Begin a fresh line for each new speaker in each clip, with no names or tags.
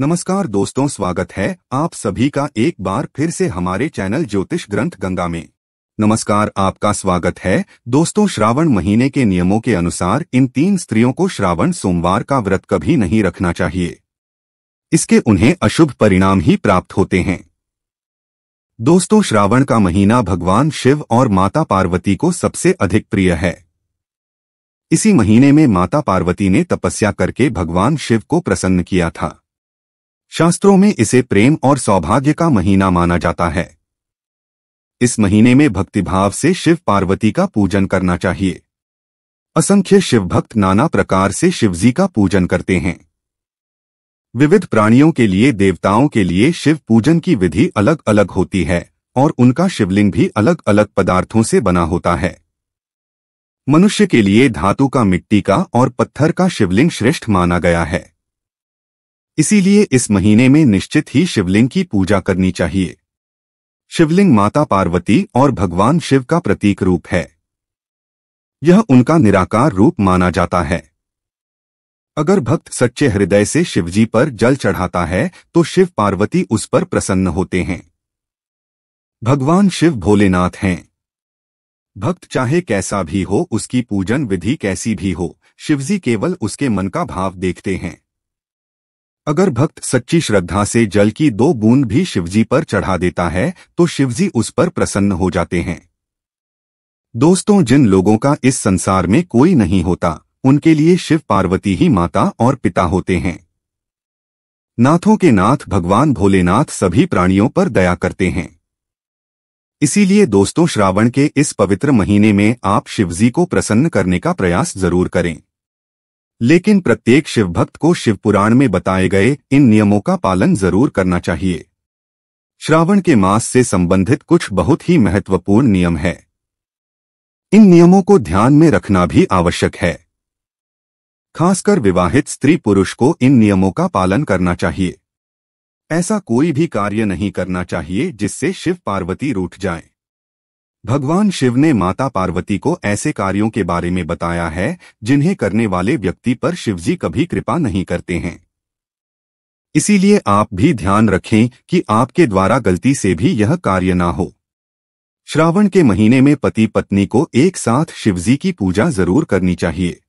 नमस्कार दोस्तों स्वागत है आप सभी का एक बार फिर से हमारे चैनल ज्योतिष ग्रंथ गंगा में नमस्कार आपका स्वागत है दोस्तों श्रावण महीने के नियमों के अनुसार इन तीन स्त्रियों को श्रावण सोमवार का व्रत कभी नहीं रखना चाहिए इसके उन्हें अशुभ परिणाम ही प्राप्त होते हैं दोस्तों श्रावण का महीना भगवान शिव और माता पार्वती को सबसे अधिक प्रिय है इसी महीने में माता पार्वती ने तपस्या करके भगवान शिव को प्रसन्न किया था शास्त्रों में इसे प्रेम और सौभाग्य का महीना माना जाता है इस महीने में भक्तिभाव से शिव पार्वती का पूजन करना चाहिए असंख्य शिव भक्त नाना प्रकार से शिवजी का पूजन करते हैं विविध प्राणियों के लिए देवताओं के लिए शिव पूजन की विधि अलग अलग होती है और उनका शिवलिंग भी अलग अलग पदार्थों से बना होता है मनुष्य के लिए धातु का मिट्टी का और पत्थर का शिवलिंग श्रेष्ठ माना गया है इसीलिए इस महीने में निश्चित ही शिवलिंग की पूजा करनी चाहिए शिवलिंग माता पार्वती और भगवान शिव का प्रतीक रूप है यह उनका निराकार रूप माना जाता है अगर भक्त सच्चे हृदय से शिवजी पर जल चढ़ाता है तो शिव पार्वती उस पर प्रसन्न होते हैं भगवान शिव भोलेनाथ हैं भक्त चाहे कैसा भी हो उसकी पूजन विधि कैसी भी हो शिवजी केवल उसके मन का भाव देखते हैं अगर भक्त सच्ची श्रद्धा से जल की दो बूंद भी शिवजी पर चढ़ा देता है तो शिवजी उस पर प्रसन्न हो जाते हैं दोस्तों जिन लोगों का इस संसार में कोई नहीं होता उनके लिए शिव पार्वती ही माता और पिता होते हैं नाथों के नाथ भगवान भोलेनाथ सभी प्राणियों पर दया करते हैं इसीलिए दोस्तों श्रावण के इस पवित्र महीने में आप शिवजी को प्रसन्न करने का प्रयास जरूर करें लेकिन प्रत्येक शिवभक्त को शिवपुराण में बताए गए इन नियमों का पालन जरूर करना चाहिए श्रावण के मास से संबंधित कुछ बहुत ही महत्वपूर्ण नियम है इन नियमों को ध्यान में रखना भी आवश्यक है खासकर विवाहित स्त्री पुरुष को इन नियमों का पालन करना चाहिए ऐसा कोई भी कार्य नहीं करना चाहिए जिससे शिव पार्वती रूठ जाए भगवान शिव ने माता पार्वती को ऐसे कार्यों के बारे में बताया है जिन्हें करने वाले व्यक्ति पर शिवजी कभी कृपा नहीं करते हैं इसीलिए आप भी ध्यान रखें कि आपके द्वारा गलती से भी यह कार्य ना हो श्रावण के महीने में पति पत्नी को एक साथ शिवजी की पूजा जरूर करनी चाहिए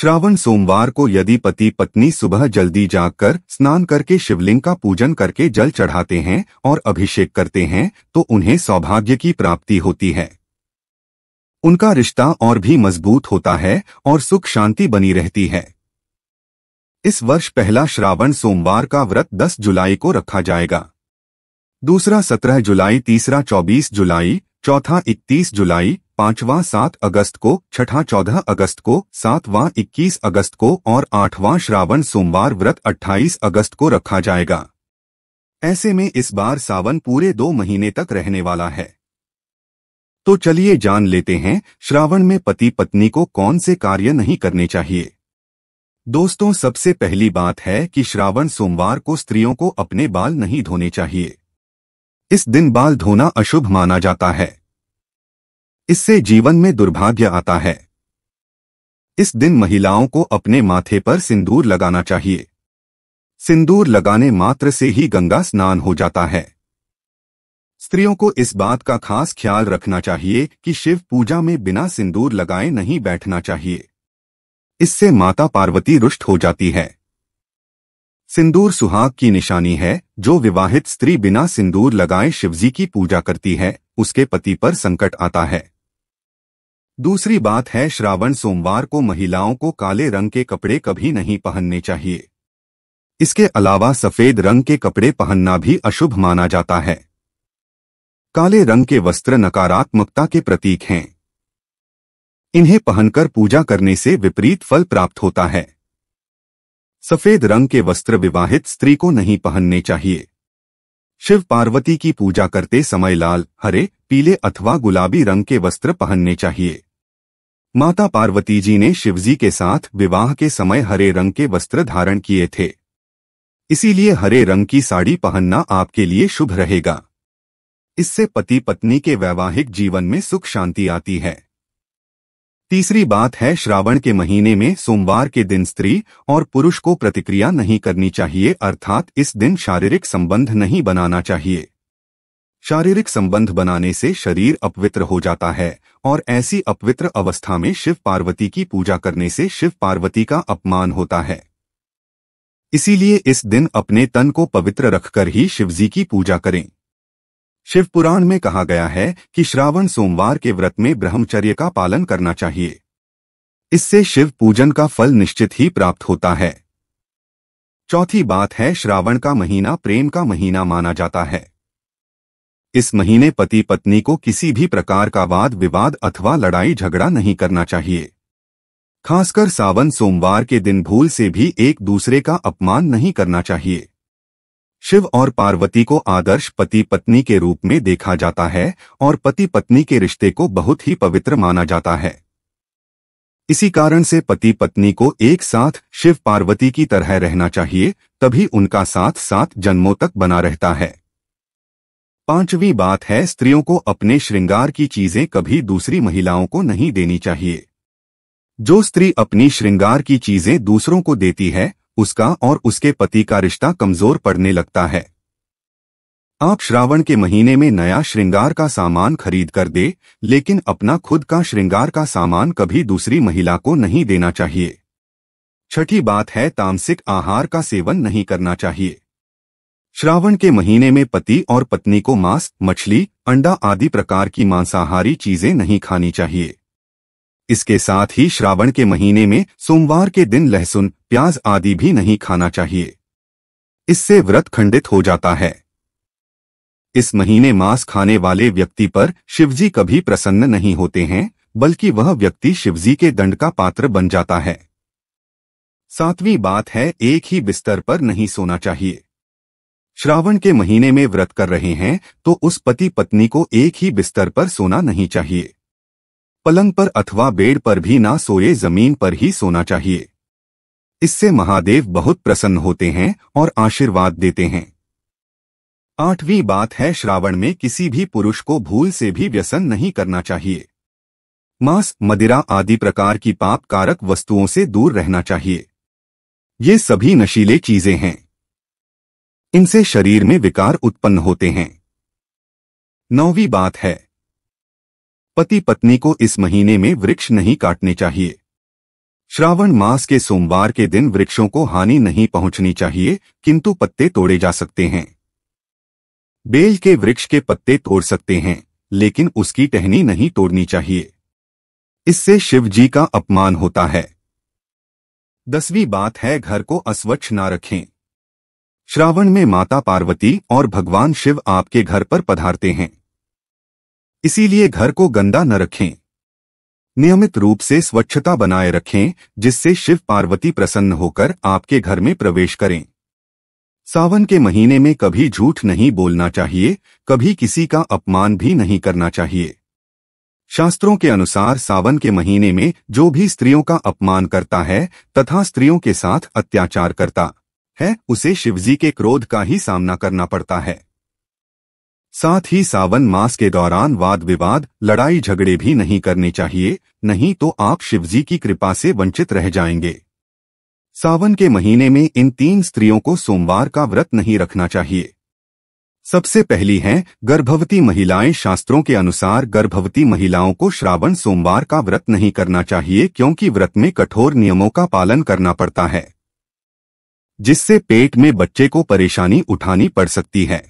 श्रावण सोमवार को यदि पति पत्नी सुबह जल्दी जागकर स्नान करके शिवलिंग का पूजन करके जल चढ़ाते हैं और अभिषेक करते हैं तो उन्हें सौभाग्य की प्राप्ति होती है उनका रिश्ता और भी मजबूत होता है और सुख शांति बनी रहती है इस वर्ष पहला श्रावण सोमवार का व्रत 10 जुलाई को रखा जाएगा दूसरा 17 जुलाई तीसरा 24 जुलाई चौथा 31 जुलाई पांचवा 7 अगस्त को छठा 14 अगस्त को सातवां 21 अगस्त को और आठवां श्रावण सोमवार व्रत 28 अगस्त को रखा जाएगा ऐसे में इस बार सावन पूरे दो महीने तक रहने वाला है तो चलिए जान लेते हैं श्रावण में पति पत्नी को कौन से कार्य नहीं करने चाहिए दोस्तों सबसे पहली बात है कि श्रावण सोमवार को स्त्रियों को अपने बाल नहीं धोने चाहिए इस दिन बाल धोना अशुभ माना जाता है इससे जीवन में दुर्भाग्य आता है इस दिन महिलाओं को अपने माथे पर सिंदूर लगाना चाहिए सिंदूर लगाने मात्र से ही गंगा स्नान हो जाता है स्त्रियों को इस बात का खास ख्याल रखना चाहिए कि शिव पूजा में बिना सिंदूर लगाए नहीं बैठना चाहिए इससे माता पार्वती रुष्ट हो जाती है सिंदूर सुहाग की निशानी है जो विवाहित स्त्री बिना सिंदूर लगाए शिवजी की पूजा करती है उसके पति पर संकट आता है दूसरी बात है श्रावण सोमवार को महिलाओं को काले रंग के कपड़े कभी नहीं पहनने चाहिए इसके अलावा सफेद रंग के कपड़े पहनना भी अशुभ माना जाता है काले रंग के वस्त्र नकारात्मकता के प्रतीक हैं इन्हें पहनकर पूजा करने से विपरीत फल प्राप्त होता है सफेद रंग के वस्त्र विवाहित स्त्री को नहीं पहनने चाहिए शिव पार्वती की पूजा करते समय लाल हरे पीले अथवा गुलाबी रंग के वस्त्र पहनने चाहिए माता पार्वती जी ने शिवजी के साथ विवाह के समय हरे रंग के वस्त्र धारण किए थे इसीलिए हरे रंग की साड़ी पहनना आपके लिए शुभ रहेगा इससे पति पत्नी के वैवाहिक जीवन में सुख शांति आती है तीसरी बात है श्रावण के महीने में सोमवार के दिन स्त्री और पुरुष को प्रतिक्रिया नहीं करनी चाहिए अर्थात इस दिन शारीरिक संबंध नहीं बनाना चाहिए शारीरिक संबंध बनाने से शरीर अपवित्र हो जाता है और ऐसी अपवित्र अवस्था में शिव पार्वती की पूजा करने से शिव पार्वती का अपमान होता है इसीलिए इस दिन अपने तन को पवित्र रखकर ही शिवजी की पूजा करें शिव पुराण में कहा गया है कि श्रावण सोमवार के व्रत में ब्रह्मचर्य का पालन करना चाहिए इससे शिव पूजन का फल निश्चित ही प्राप्त होता है चौथी बात है श्रावण का महीना प्रेम का महीना माना जाता है इस महीने पति पत्नी को किसी भी प्रकार का वाद विवाद अथवा लड़ाई झगड़ा नहीं करना चाहिए खासकर सावन सोमवार के दिन भूल से भी एक दूसरे का अपमान नहीं करना चाहिए शिव और पार्वती को आदर्श पति पत्नी के रूप में देखा जाता है और पति पत्नी के रिश्ते को बहुत ही पवित्र माना जाता है इसी कारण से पति पत्नी को एक साथ शिव पार्वती की तरह रहना चाहिए तभी उनका साथ साथ जन्मों तक बना रहता है पांचवी बात है स्त्रियों को अपने श्रृंगार की चीजें कभी दूसरी महिलाओं को नहीं देनी चाहिए जो स्त्री अपनी श्रृंगार की चीजें दूसरों को देती है उसका और उसके पति का रिश्ता कमजोर पड़ने लगता है आप श्रावण के महीने में नया श्रृंगार का सामान खरीद कर दे लेकिन अपना खुद का श्रृंगार का सामान कभी दूसरी महिला को नहीं देना चाहिए छठी बात है तामसिक आहार का सेवन नहीं करना चाहिए श्रावण के महीने में पति और पत्नी को मांस मछली अंडा आदि प्रकार की मांसाहारी चीजें नहीं खानी चाहिए इसके साथ ही श्रावण के महीने में सोमवार के दिन लहसुन प्याज आदि भी नहीं खाना चाहिए इससे व्रत खंडित हो जाता है इस महीने मांस खाने वाले व्यक्ति पर शिवजी कभी प्रसन्न नहीं होते हैं बल्कि वह व्यक्ति शिवजी के दंड का पात्र बन जाता है सातवीं बात है एक ही बिस्तर पर नहीं सोना चाहिए श्रावण के महीने में व्रत कर रहे हैं तो उस पति पत्नी को एक ही बिस्तर पर सोना नहीं चाहिए पलंग पर अथवा बेड पर भी ना सोए जमीन पर ही सोना चाहिए इससे महादेव बहुत प्रसन्न होते हैं और आशीर्वाद देते हैं आठवीं बात है श्रावण में किसी भी पुरुष को भूल से भी व्यसन नहीं करना चाहिए मांस मदिरा आदि प्रकार की पाप कारक वस्तुओं से दूर रहना चाहिए ये सभी नशीले चीजें हैं इनसे शरीर में विकार उत्पन्न होते हैं नौवीं बात है पति पत्नी को इस महीने में वृक्ष नहीं काटने चाहिए श्रावण मास के सोमवार के दिन वृक्षों को हानि नहीं पहुंचनी चाहिए किंतु पत्ते तोड़े जा सकते हैं बेल के वृक्ष के पत्ते तोड़ सकते हैं लेकिन उसकी टहनी नहीं तोड़नी चाहिए इससे शिव जी का अपमान होता है दसवीं बात है घर को अस्वच्छ ना रखें श्रावण में माता पार्वती और भगवान शिव आपके घर पर पधारते हैं इसीलिए घर को गंदा न रखें नियमित रूप से स्वच्छता बनाए रखें जिससे शिव पार्वती प्रसन्न होकर आपके घर में प्रवेश करें सावन के महीने में कभी झूठ नहीं बोलना चाहिए कभी किसी का अपमान भी नहीं करना चाहिए शास्त्रों के अनुसार सावन के महीने में जो भी स्त्रियों का अपमान करता है तथा स्त्रियों के साथ अत्याचार करता है उसे शिवजी के क्रोध का ही सामना करना पड़ता है साथ ही सावन मास के दौरान वाद विवाद लड़ाई झगड़े भी नहीं करने चाहिए नहीं तो आप शिवजी की कृपा से वंचित रह जाएंगे सावन के महीने में इन तीन स्त्रियों को सोमवार का व्रत नहीं रखना चाहिए सबसे पहली हैं गर्भवती महिलाएं शास्त्रों के अनुसार गर्भवती महिलाओं को श्रावण सोमवार का व्रत नहीं करना चाहिए क्योंकि व्रत में कठोर नियमों का पालन करना पड़ता है जिससे पेट में बच्चे को परेशानी उठानी पड़ सकती है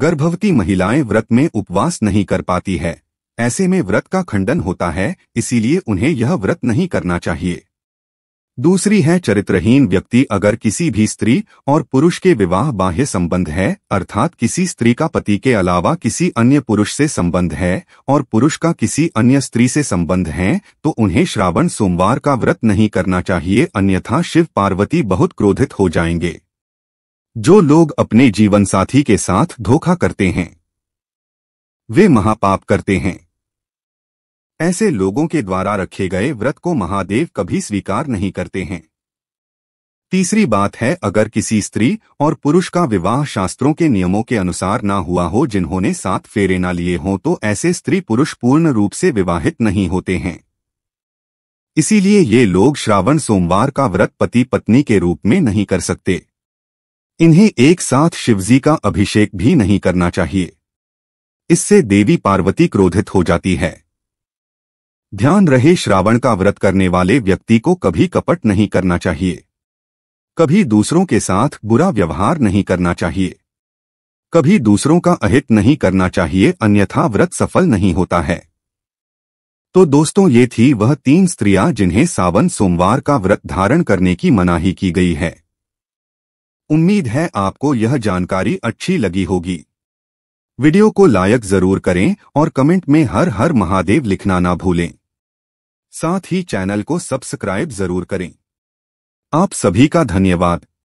गर्भवती महिलाएं व्रत में उपवास नहीं कर पाती है ऐसे में व्रत का खंडन होता है इसीलिए उन्हें यह व्रत नहीं करना चाहिए दूसरी है चरित्रहीन व्यक्ति अगर किसी भी स्त्री और पुरुष के विवाह बाह्य संबंध है अर्थात किसी स्त्री का पति के अलावा किसी अन्य पुरुष से संबंध है और पुरुष का किसी अन्य स्त्री से संबंध है तो उन्हें श्रावण सोमवार का व्रत नहीं करना चाहिए अन्यथा शिव पार्वती बहुत क्रोधित हो जाएंगे जो लोग अपने जीवन साथी के साथ धोखा करते हैं वे महापाप करते हैं ऐसे लोगों के द्वारा रखे गए व्रत को महादेव कभी स्वीकार नहीं करते हैं तीसरी बात है अगर किसी स्त्री और पुरुष का विवाह शास्त्रों के नियमों के अनुसार ना हुआ हो जिन्होंने सात फेरे ना लिए हों तो ऐसे स्त्री पुरुष पूर्ण रूप से विवाहित नहीं होते हैं इसीलिए ये लोग श्रावण सोमवार का व्रत पति पत्नी के रूप में नहीं कर सकते इन्हें एक साथ शिवजी का अभिषेक भी नहीं करना चाहिए इससे देवी पार्वती क्रोधित हो जाती है ध्यान रहे श्रावण का व्रत करने वाले व्यक्ति को कभी कपट नहीं करना चाहिए कभी दूसरों के साथ बुरा व्यवहार नहीं करना चाहिए कभी दूसरों का अहित नहीं करना चाहिए अन्यथा व्रत सफल नहीं होता है तो दोस्तों ये थी वह तीन स्त्रियां जिन्हें सावन सोमवार का व्रत धारण करने की मनाही की गई है उम्मीद है आपको यह जानकारी अच्छी लगी होगी वीडियो को लायक जरूर करें और कमेंट में हर हर महादेव लिखना ना भूलें साथ ही चैनल को सब्सक्राइब जरूर करें आप सभी का धन्यवाद